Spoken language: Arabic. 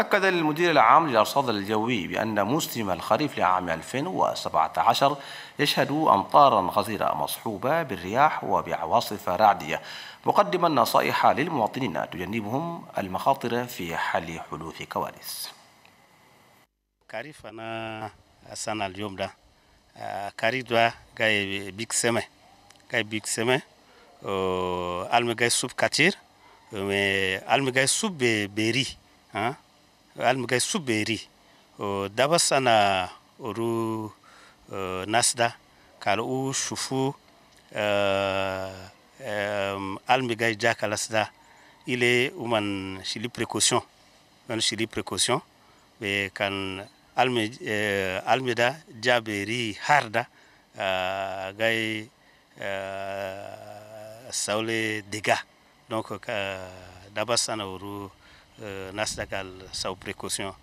أكد المدير العام للأرصاد الجوي بأن موسم الخريف لعام 2017 يشهد أمطارا غزيرة مصحوبة بالرياح وبعواصف رعدية مقدما نصائح للمواطنين تجنبهم المخاطر في حال حدوث كوارث كاريف أنا السنة اليوم ده كاريدوا جاي بيك سمة جاي بيك سمة ألم جاي سوب كتير ألم جاي سوب بيري ها almigay suberi o daba oru nasda kala u shufu uh, um, almigay ile uman shili precaution man shili precaution be kan almi uh, e, almida jaberi harda uh, gay e, saule diga donc uh, e, daba sana oru euh, Nasdaq a sa précaution.